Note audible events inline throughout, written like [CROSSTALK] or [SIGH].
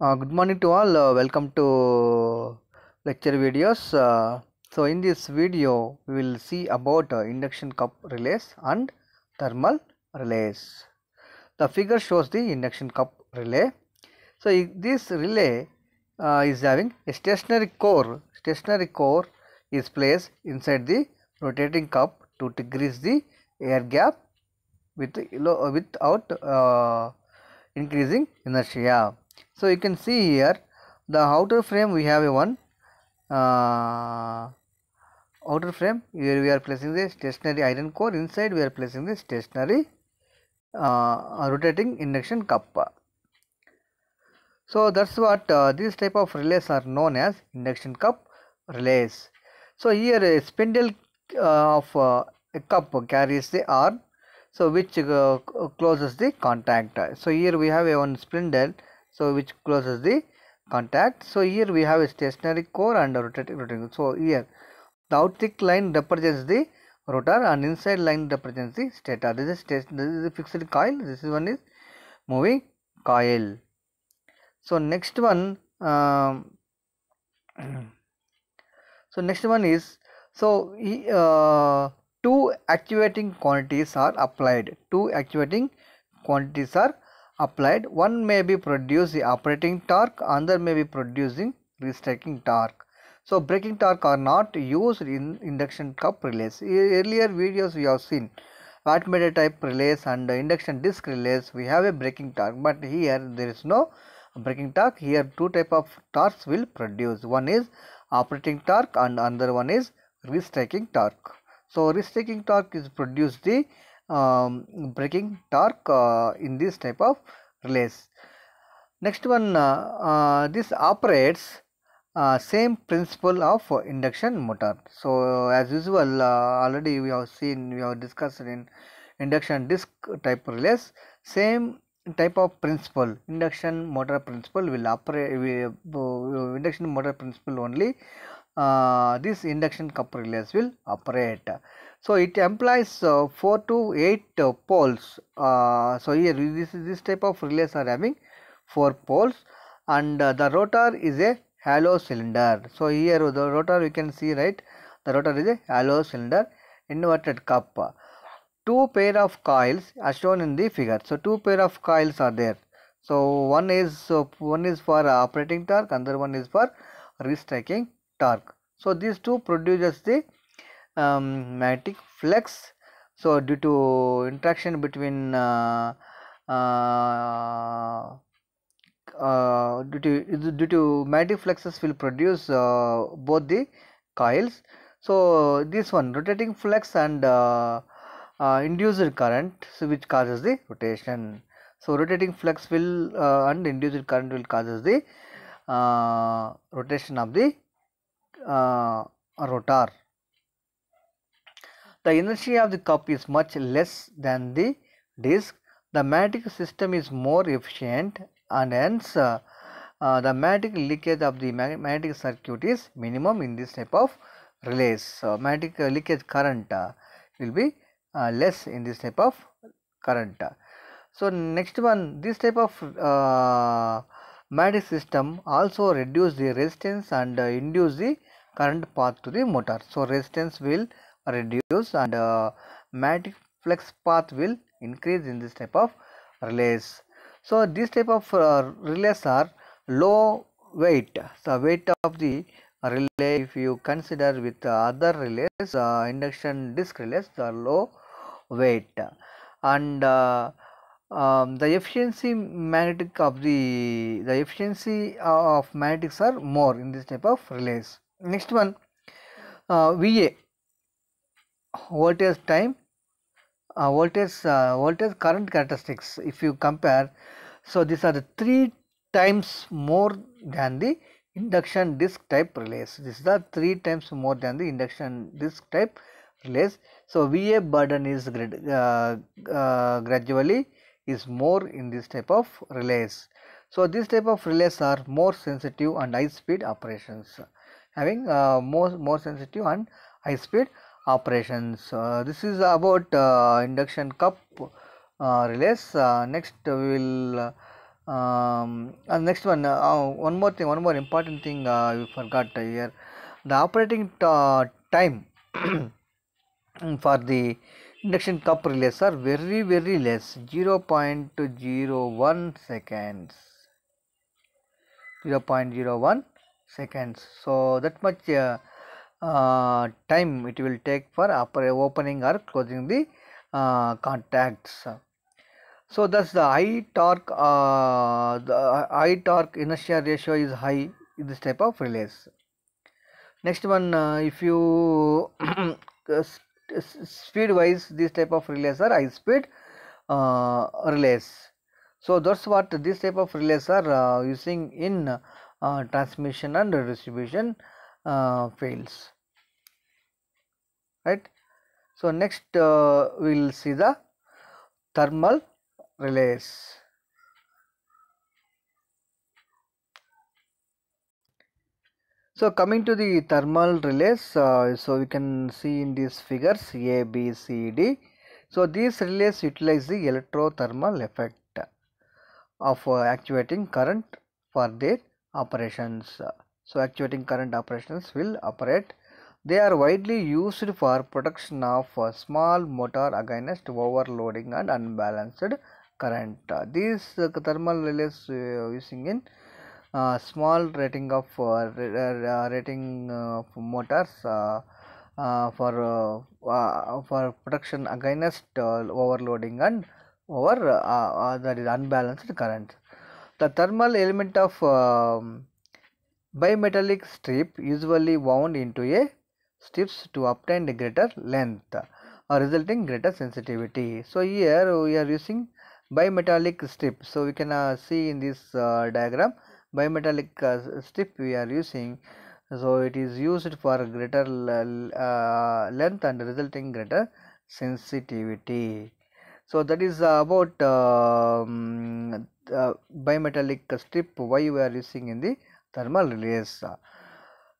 Uh, good morning to all uh, welcome to lecture videos uh, so in this video we will see about uh, induction cup relays and thermal relays the figure shows the induction cup relay so this relay uh, is having a stationary core stationary core is placed inside the rotating cup to decrease the air gap with without uh, increasing inertia so you can see here the outer frame we have a one uh, outer frame here we are placing the stationary iron core inside we are placing the stationary uh, rotating induction cup. so that's what uh, these type of relays are known as induction cup relays so here a spindle uh, of uh, a cup carries the arm so which uh, closes the contact so here we have a one spindle so which closes the contact so here we have a stationary core and a rotating rotating so here the out thick line represents the rotor and inside line represents the stator this is station this is a fixed coil this is one is moving coil so next one um, [CLEARS THROAT] so next one is so uh, two actuating quantities are applied two actuating quantities are applied one may be produce the operating torque another may be producing restaking torque so braking torque are not used in induction cup relays earlier videos we have seen alternator type relays and induction disc relays we have a braking torque but here there is no braking torque here two type of torques will produce one is operating torque and another one is restaking torque so restaking torque is produced the um, torque uh, in this type of relays next one uh, uh, this operates uh, same principle of induction motor so as usual already we have seen we have discussed in induction disc type relays same type of principle induction motor principle will operate uh, induction motor principle only uh, this induction cup relays will operate so it employs uh, 4 to 8 uh, poles uh, so here this this type of relays are having 4 poles and uh, the rotor is a hollow cylinder so here the rotor you can see right the rotor is a hollow cylinder inverted cup two pair of coils as shown in the figure so two pair of coils are there so one is one is for operating torque another one is for restriking torque so these two produces the um, magnetic flux so due to interaction between uh, uh, uh, due to due to magnetic fluxes will produce uh, both the coils so this one rotating flux and uh, uh, induced current so which causes the rotation so rotating flux will and induced current will causes the rotation of the rotor the inertia of the cup is much less than the disc. The magnetic system is more efficient and hence uh, uh, the magnetic leakage of the magnetic circuit is minimum in this type of relays. So, magnetic uh, leakage current uh, will be uh, less in this type of current. So, next one this type of uh, magnetic system also reduce the resistance and induce the current path to the motor. So, resistance will reduce and uh, magnetic flux path will increase in this type of relays so this type of uh, relays are low weight so weight of the relay if you consider with other relays uh, induction disk relays are low weight and uh, um, the efficiency magnetic of the the efficiency uh, of magnetics are more in this type of relays next one uh, va voltage time uh, voltage uh, voltage current characteristics if you compare so these are the three times more than the induction disk type relays this is the three times more than the induction disk type relays so va burden is uh, uh, gradually is more in this type of relays so this type of relays are more sensitive and high speed operations having uh, more more sensitive and high speed operations uh, this is about uh, induction cup uh, relays next we will um, next one uh, one more thing one more important thing uh, we forgot here the operating time [CLEARS THROAT] for the induction cup relays are very very less 0 0.01 seconds 0 0.01 seconds so that much uh, uh, time it will take for opening or closing the uh, contacts so thus the high torque uh, the high torque inertia ratio is high in this type of relays next one uh, if you [COUGHS] uh, speed wise this type of relays are high speed relays so that's what this type of relays are using in transmission and distribution uh, fails right. So, next uh, we will see the thermal relays. So coming to the thermal relays, uh, so we can see in these figures A, B, C, D. So these relays utilize the electrothermal effect of uh, actuating current for their operations. So actuating current operations will operate. They are widely used for protection of small motor against overloading and unbalanced current. These uh, thermal relays uh, using in uh, small rating of uh, rating uh, motors uh, for for protection against overloading and over that is unbalanced current. The thermal element of um, bimetallic strip usually wound into a strips to obtain greater length or uh, resulting greater sensitivity so here we are using bimetallic strip so we can uh, see in this uh, diagram bimetallic uh, strip we are using so it is used for greater uh, length and resulting greater sensitivity so that is about um, bimetallic strip why we are using in the thermal release, uh,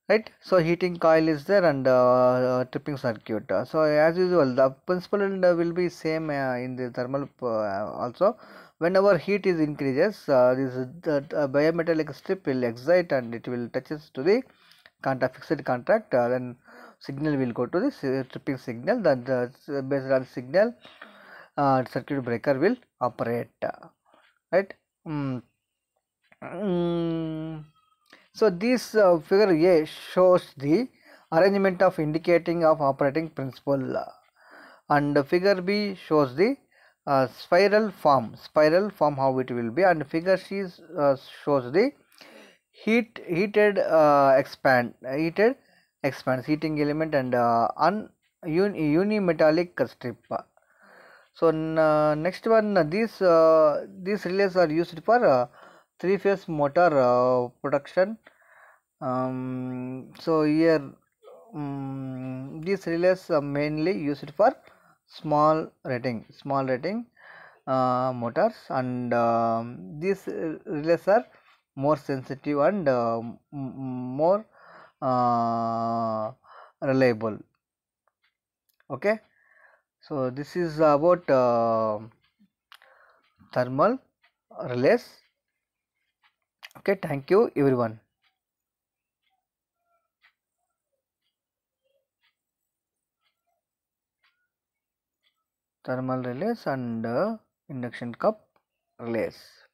right so heating coil is there and uh, uh tripping circuit uh, so as usual the principle will be same uh, in the thermal uh, also whenever heat is increases this biometallic strip will excite and it will touches to the contact fixed contact then signal will go to the tripping signal then the based on signal circuit breaker will operate right mm. Mm. So this uh, figure A shows the arrangement of indicating of operating principle and figure B shows the uh, spiral form spiral form how it will be and figure C uh, shows the heat heated uh, expand heated expands heating element and uh, un, un, unimetallic strip so uh, next one these uh, these relays are used for uh, three phase motor uh, production um, so here um, these relays are mainly used for small rating small rating uh, motors and um, uh, these relays are more sensitive and uh, more uh, reliable okay so this is about uh, thermal relays okay thank you everyone thermal release and uh, induction cup release.